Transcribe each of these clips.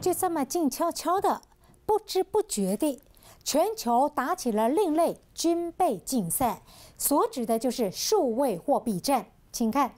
就这么静悄悄的、不知不觉的，全球打起了另类军备竞赛，所指的就是数位货币战。请看，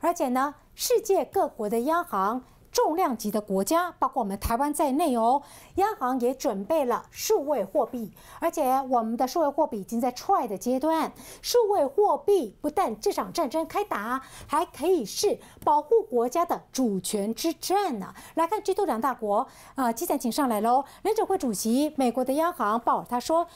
而且呢，世界各国的央行。重量级的国家，包括我们台湾在内哦，央行也准备了数位货币，而且我们的数位货币已经在 try 的阶段。数位货币不但这场战争开打，还可以是保护国家的主权之战呢。来看这两大国，啊，鸡仔请上来喽。联准会主席、美国的央行鲍尔他说，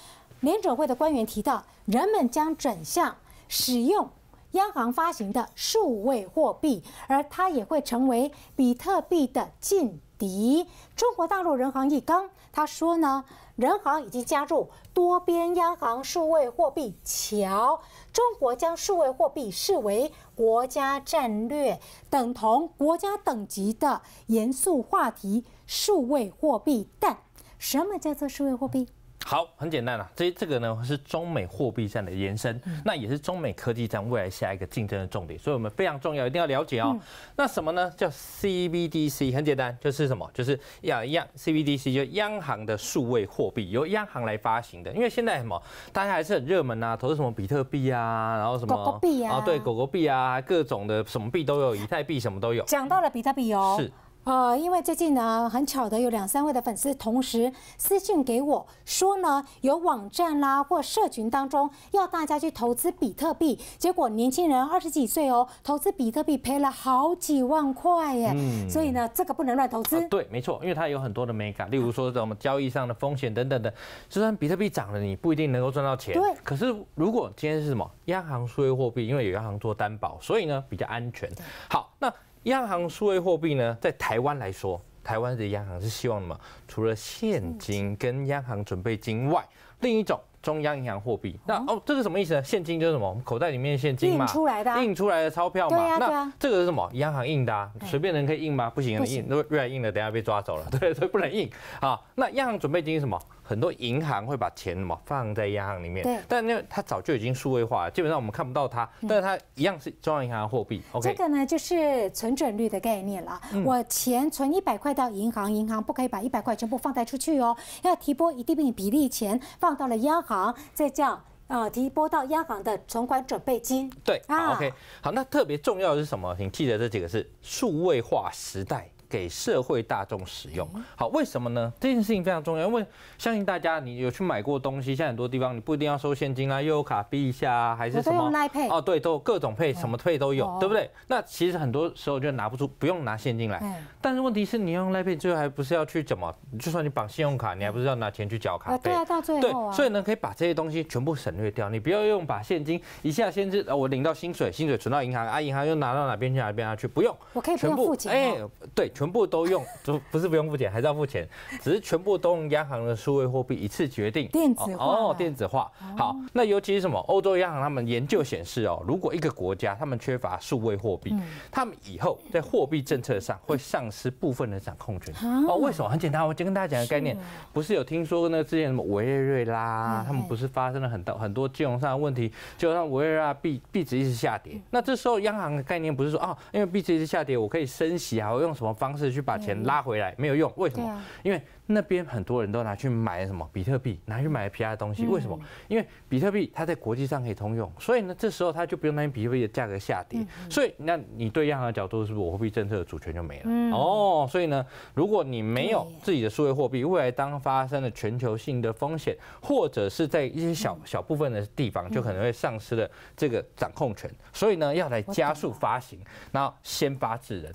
联准会的官员提到，人们将转向使用。央行发行的数位货币，而它也会成为比特币的劲敌。中国大陆人行一刚，他说呢，人行已经加入多边央行数位货币桥。中国将数位货币视为国家战略，等同国家等级的严肃话题。数位货币，但什么叫做数位货币？好，很简单了。这这个呢是中美货币战的延伸，那也是中美科技战未来下一个竞争的重点。所以我们非常重要，一定要了解哦。那什么呢？叫 CBDC，很简单，就是什么？就是要央 CBDC，就央行的数位货币，由央行来发行的。因为现在什么，大家还是很热门啊，投资什么比特币啊，然后什么狗狗币啊，对，狗狗币啊，各种的什么币都有，以太币什么都有。讲到了比特币哦。是。呃，因为最近呢，很巧的有两三位的粉丝同时私信给我，说呢有网站啦或社群当中要大家去投资比特币，结果年轻人二十几岁哦，投资比特币赔了好几万块耶。嗯，所以呢，这个不能乱投资。对，没错，因为它有很多的美感，例如说在我们交易上的风险等等的，就算比特币涨了，你不一定能够赚到钱。对。可是如果今天是什么央行数位货币，因为有央行做担保，所以呢比较安全。好，那。央行数位货币呢，在台湾来说，台湾的央行是希望什么？除了现金跟央行准备金外，另一种中央银行货币。那哦，这是什么意思呢？现金就是什么，口袋里面现金嘛，印出来的，印出来的钞票嘛。那这个是什么？央行印的，啊，随便人可以印吗？不行，印，如果越来印了，等下被抓走了，对，所以不能印。好，那央行准备金是什么？很多银行会把钱嘛放在央行里面，对。但因为它早就已经数位化了，基本上我们看不到它，但是它一样是中央银行货币。OK，这个呢就是存准率的概念了。我钱存一百块到银行，银行不可以把一百块全部放贷出去哦，要提拨一定比例钱放到了央行，再叫啊提拨到央行的存款准备金。对，OK。好，那特别重要的是什么？你记得这几个字：数位化时代。给社会大众使用，好，为什么呢？这件事情非常重要，因为相信大家你有去买过东西，现在很多地方你不一定要收现金啊，又有卡币一下啊，还是什么？赖配哦，对，都各种配，什么配都有，对不对？那其实很多时候就拿不出，不用拿现金来。但是问题是你用赖配，最后还不是要去怎么？就算你绑信用卡，你还不是要拿钱去缴卡费？对啊，到最后。对，所以呢，可以把这些东西全部省略掉，你不要用把现金一下先去，我领到薪水，薪水存到银行，啊，银行又拿到哪边去，哪边啊去，不用，我可以不用付钱。哎，对。全部都用，就不是不用付钱，还是要付钱，只是全部都用央行的数位货币一次决定电子化哦，电子化好。那尤其是什么？欧洲央行他们研究显示哦，如果一个国家他们缺乏数位货币，他们以后在货币政策上会丧失部分的掌控权哦。为什么？很简单，我先跟大家讲个概念，不是有听说那之前什么委内瑞拉，他们不是发生了很大很多金融上的问题，就让委内瑞拉币币值一直下跌，那这时候央行的概念不是说啊，因为币值一直下跌，我可以升息，啊，我用什么方？方式去把钱拉回来没有用，为什么？因为那边很多人都拿去买什么比特币，拿去买其他的东西。为什么？因为比特币它在国际上可以通用，所以呢，这时候它就不用担心比特币的价格下跌。所以，那你对央行的角度，是不是我货币政策的主权就没了？哦，所以呢，如果你没有自己的数位货币，未来当发生了全球性的风险，或者是在一些小小部分的地方，就可能会丧失了这个掌控权。所以呢，要来加速发行，然后先发制人。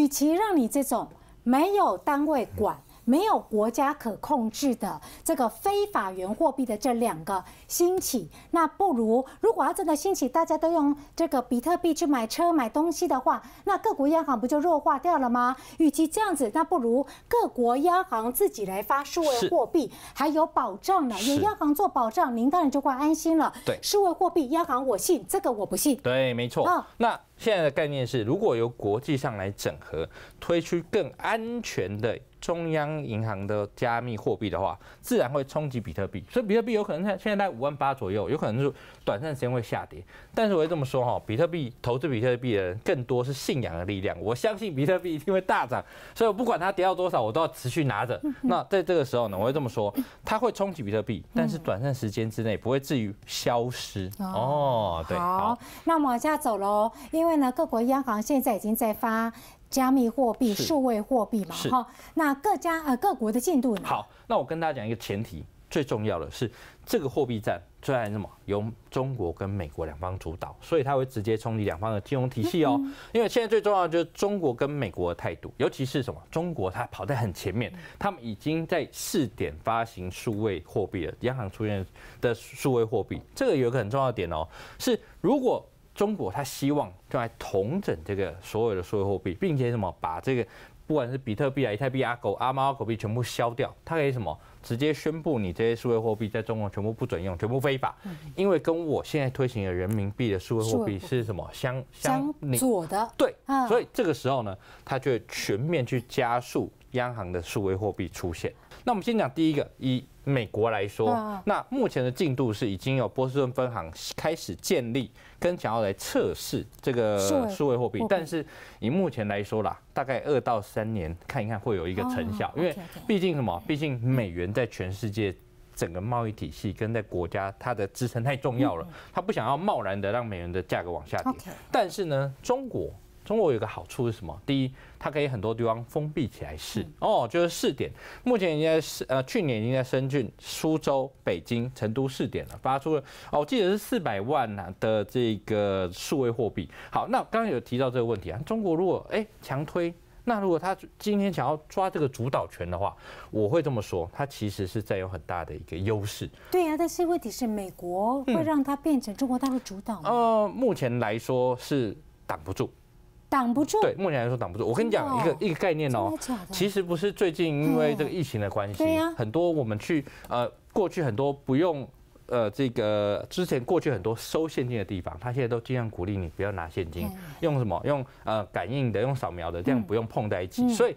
与其让你这种没有单位管、没有国家可控制的这个非法原货币的这两个兴起，那不如如果要真的兴起，大家都用这个比特币去买车买东西的话，那各国央行不就弱化掉了吗？与其这样子，那不如各国央行自己来发数位货币，还有保障呢，有央行做保障，您当然就会安心了。对，数位货币央行我信，这个我不信。对，没错。那。现在的概念是，如果由国际上来整合，推出更安全的中央银行的加密货币的话，自然会冲击比特币。所以比特币有可能在现在在五万八左右，有可能是短暂时间会下跌。但是我会这么说哈，比特币投资比特币的人更多是信仰的力量。我相信比特币一定会大涨，所以我不管它跌到多少，我都要持续拿着。那在这个时候呢，我会这么说，它会冲击比特币，但是短暂时间之内不会至于消失。哦，对，好，那我们往下走喽，因为。呢，各国央行现在已经在发加密货币、数位货币嘛？哈，那各家呃各国的进度呢？好，那我跟大家讲一个前提，最重要的是这个货币战最爱什么？由中国跟美国两方主导，所以它会直接冲击两方的金融体系哦。因为现在最重要就是中国跟美国的态度，尤其是什么？中国它跑在很前面，他们已经在试点发行数位货币了，央行出现的数位货币。这个有一个很重要点哦，是如果。中国它希望就来统整这个所有的数字货币，并且什么把这个不管是比特币啊、以太币啊、狗、阿猫、狗币全部消掉，它可以什么直接宣布你这些数字货币在中国全部不准用，全部非法，因为跟我现在推行的人民币的数字货币是什么相相左的。对，所以这个时候呢，它就全面去加速央行的数字货币出现。那我们先讲第一个一。美国来说，那目前的进度是已经有波士顿分行开始建立跟想要来测试这个数位货币，但是以目前来说啦，大概二到三年看一看会有一个成效，因为毕竟什么？毕竟美元在全世界整个贸易体系跟在国家它的支撑太重要了，它不想要贸然的让美元的价格往下跌。但是呢，中国。中国有一个好处是什么？第一，它可以很多地方封闭起来试哦，就是试点。目前已经在深呃，去年已经在深圳、苏州、北京、成都试点了，发出了哦，我记得是四百万呐的这个数位货币。好，那刚刚有提到这个问题啊，中国如果哎强推，那如果他今天想要抓这个主导权的话，我会这么说，他其实是占有很大的一个优势。对呀，但是问题是，美国会让它变成中国大陆主导吗？呃，目前来说是挡不住。挡不住。对，目前来说挡不住。我跟你讲一个一个概念哦，其实不是最近因为这个疫情的关系，很多我们去呃过去很多不用呃这个之前过去很多收现金的地方，他现在都尽量鼓励你不要拿现金，用什么用呃感应的，用扫描的，这样不用碰在一起，所以。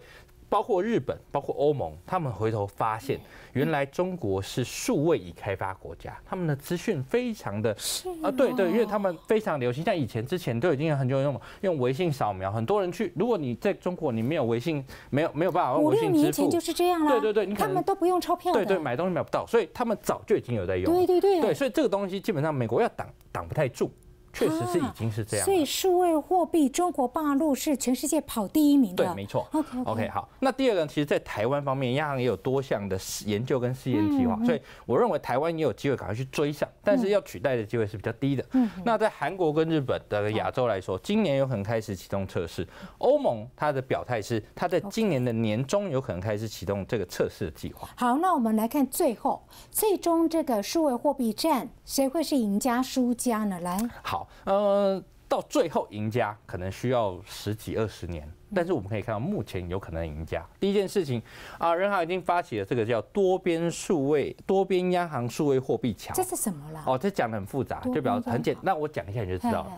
包括日本，包括欧盟，他们回头发现，原来中国是数位已开发国家，他们的资讯非常的啊，对对，因为他们非常流行，像以前之前都已经很久用用微信扫描，很多人去，如果你在中国你没有微信，没有没有办法用微信支付，就是这样了，对对对，他们都不用钞票，对对，买东西买不到，所以他们早就已经有在用，对对对，对，所以这个东西基本上美国要挡挡不太住。确实是已经是这样，所以数位货币中国大陆是全世界跑第一名的。对，没错。OK OK 好，那第二个，其实在台湾方面，央行也有多项的研究跟试验计划，所以我认为台湾也有机会赶快去追上，但是要取代的机会是比较低的。嗯。那在韩国跟日本的亚洲来说，今年有可能开始启动测试。欧盟它的表态是，它在今年的年中有可能开始启动这个测试的计划。好，那我们来看最后，最终这个数位货币战谁会是赢家输家呢？来，好。呃，到最后赢家可能需要十几二十年，但是我们可以看到目前有可能赢家。第一件事情啊，人行已经发起了这个叫多边数位多边央行数位货币桥，这是什么了？哦，这讲的很复杂，就比较很简。那我讲一下你就知道了。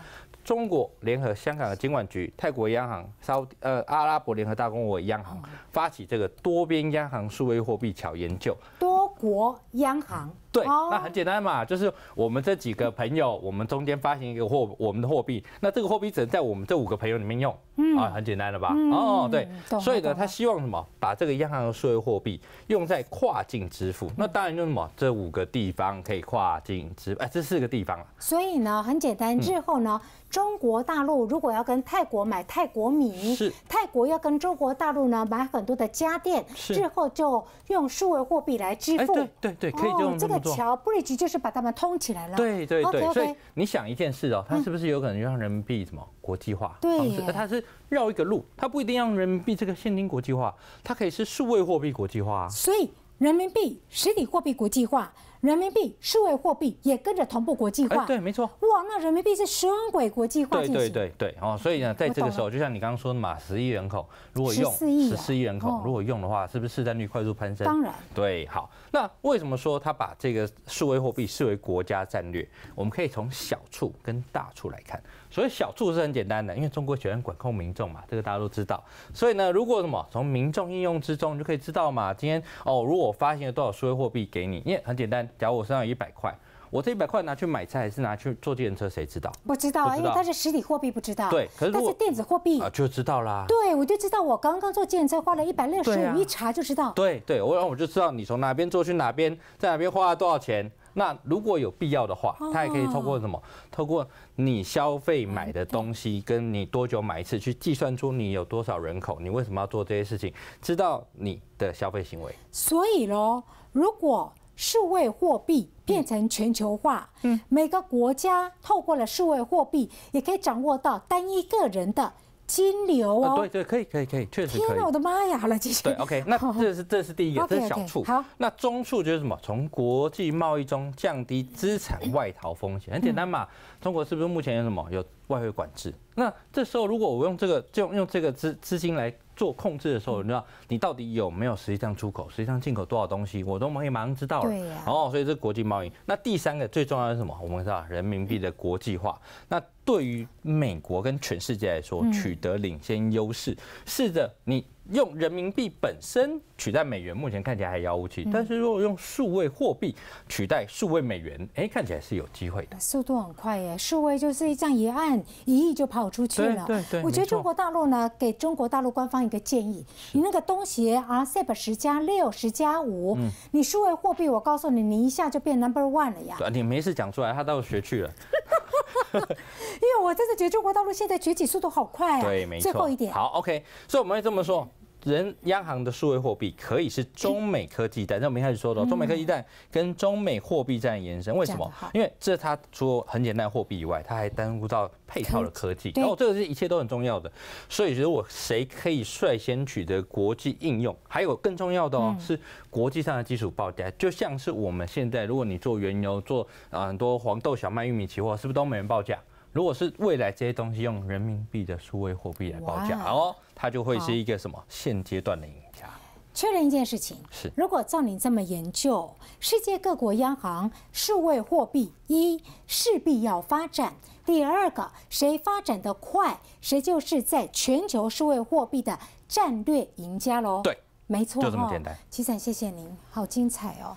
中国联合香港的金管局、泰国央行、稍呃阿拉伯联合大公国央行发起这个多边央行数位货币桥研究，多国央行。对，那很简单嘛，就是我们这几个朋友，我们中间发行一个货，我们的货币，那这个货币只能在我们这五个朋友里面用，嗯、啊，很简单了吧？哦，对，所以呢，他希望什么？把这个央行的数位货币用在跨境支付，那当然就什么，这五个地方可以跨境支，哎，这四个地方。所以呢，很简单，日后呢，中国大陆如果要跟泰国买泰国米，是泰国要跟中国大陆呢买很多的家电，是，后就用数位货币来支付，对对对，可以用这个。桥 bridge 就是把它们通起来了。对对对，所以你想一件事哦，它是不是有可能让人民币什么国际化？对，它是绕一个路，它不一定让人民币这个现金国际化，它可以是数位货币国际化。所以，人民币实体货币国际化。人民币、数位货币也跟着同步国际化。哎，对，没错。哇，那人民币是双轨国际化进行。对对对对哦，所以呢，在这个时候，就像你刚刚说嘛，十亿人口如果用十四亿人口如果用的话，是不是市占率快速攀升？当然。对，好。那为什么说他把这个数位货币视为国家战略？我们可以从小处跟大处来看。所以小注是很简单的，因为中国喜欢管控民众嘛，这个大家都知道。所以呢，如果什么从民众应用之中，你就可以知道嘛。今天哦，如果我发行了多少数位货币给你，因为很简单，假如我身上有一百块，我这一百块拿去买菜还是拿去做电车，谁知道？不知道啊，因为它是实体货币，不知道。对，可是是电子货币啊，就知道啦。对，我就知道我刚刚坐电车花了一百六十五，一查就知道。对对，我后我就知道你从哪边坐去哪边，在哪边花了多少钱。那如果有必要的话，它也可以透过什么？透过你消费买的东西，跟你多久买一次去计算出你有多少人口，你为什么要做这些事情，知道你的消费行为。所以咯，如果数位货币变成全球化，嗯，每个国家透过了数位货币，也可以掌握到单一个人的。金流哦，对对，可以可以可以，确实可以。我的妈呀！好了，继续。对，OK，那这是这是第一个，这是小处。好，那中处就是什么？从国际贸易中降低资产外逃风险，很简单嘛。中国是不是目前有什么有？外汇管制，那这时候如果我用这个，就用这个资资金来做控制的时候，你知道你到底有没有实际上出口，实际上进口多少东西，我都可以马上知道了。对呀。哦，所以这国际贸易。那第三个最重要的是什么？我们知道人民币的国际化。那对于美国跟全世界来说，取得领先优势，试着你。用人民币本身取代美元，目前看起来还遥无期。但是，如果用数位货币取代数位美元，哎，看起来是有机会的，速度很快。耶，数位就是这样一按，一亿就跑出去了。对对我觉得中国大陆呢，给中国大陆官方一个建议：你那个东西啊，十加六，十加五，你数位货币，我告诉你，你一下就变 number one 了呀。你没事讲出来，他到学去了。因为我真的觉得中国大陆现在崛起速度好快啊。对，没错。最后一点。好，OK。所以我们会这么说。人央行的数位货币可以是中美科技战，那我们一开始说的中美科技战跟中美货币战延伸，为什么？因为这它除了很简单货币以外，它还耽误到配套的科技。然后这个是一切都很重要的，所以如得我谁可以率先取得国际应用，还有更重要的哦，是国际上的基础报价，就像是我们现在如果你做原油、做很多黄豆、小麦、玉米期货，是不是都没人报价？如果是未来这些东西用人民币的数位货币来报价哦，它就会是一个什么现阶段的赢家？确认一件事情是：如果照你这么研究，世界各国央行数位货币一势必要发展，第二个谁发展的快，谁就是在全球数位货币的战略赢家喽。对，没错，就这么简单。齐展，谢谢您，好精彩哦。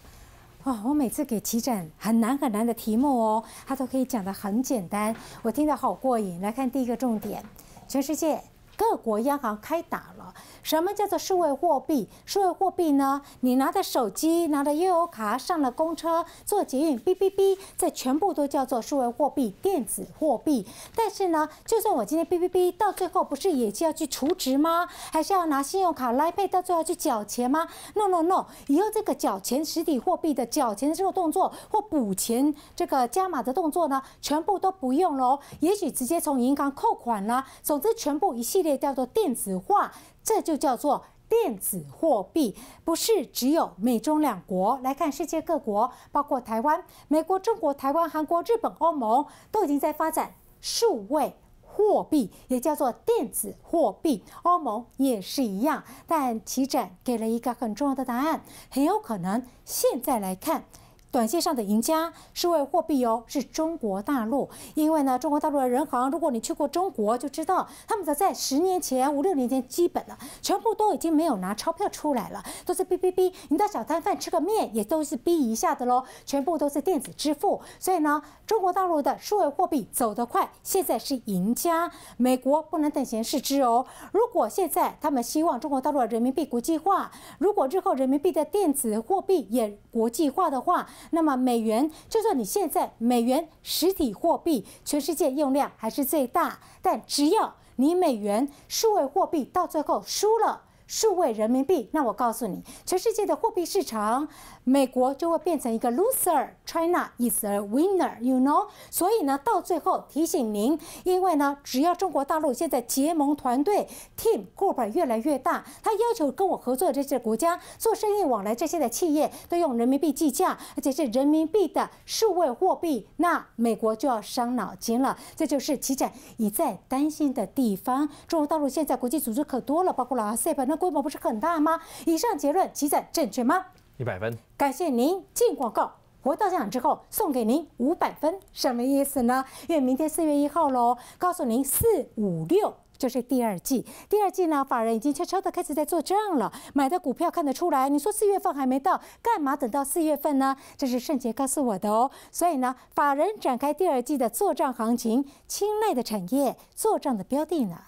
哇！我每次给急诊很难很难的题目哦，他都可以讲得很简单，我听得好过瘾。来看第一个重点，全世界。各国央行开打了。什么叫做数位货币？数位货币呢？你拿着手机，拿着悠游卡，上了公车，坐捷运，哔哔哔，这全部都叫做数位货币、电子货币。但是呢，就算我今天哔哔哔到最后，不是也是要去储值吗？还是要拿信用卡来配，到最后去缴钱吗？No No No！以后这个缴钱、实体货币的缴钱这个动作，或补钱这个加码的动作呢，全部都不用喽。也许直接从银行扣款啦。总之，全部一系列。叫做电子化，这就叫做电子货币，不是只有美中两国来看，世界各国，包括台湾、美国、中国、台湾、韩国、日本、欧盟，都已经在发展数位货币，也叫做电子货币。欧盟也是一样，但奇展给了一个很重要的答案，很有可能现在来看。短线上的赢家数位货币哦，是中国大陆。因为呢，中国大陆的人行，如果你去过中国，就知道他们早在十年前、五六年前，基本了全部都已经没有拿钞票出来了，都是哔哔哔。你到小摊贩吃个面，也都是哔一下的喽，全部都是电子支付。所以呢，中国大陆的数位货币走得快，现在是赢家。美国不能等闲视之哦。如果现在他们希望中国大陆的人民币国际化，如果日后人民币的电子货币也国际化的话，那么美元，就算你现在美元实体货币全世界用量还是最大，但只要你美元数位货币到最后输了。数位人民币，那我告诉你，全世界的货币市场，美国就会变成一个 loser，China is a winner，you know。所以呢，到最后提醒您，因为呢，只要中国大陆现在结盟团队 team group 越来越大，他要求跟我合作的这些国家做生意往来这些的企业都用人民币计价，而且是人民币的数位货币，那美国就要伤脑筋了。这就是记者一再担心的地方。中国大陆现在国际组织可多了，包括了阿塞拜。那。规模不是很大吗？以上结论其在正确吗？一百分。感谢您进广告，活到奖之后送给您五百分，什么意思呢？因为明天四月一号喽，告诉您四五六就是第二季。第二季呢，法人已经悄悄的开始在做账了，买的股票看得出来。你说四月份还没到，干嘛等到四月份呢？这是圣杰告诉我的哦。所以呢，法人展开第二季的做账行情，青睐的产业，做账的标的呢？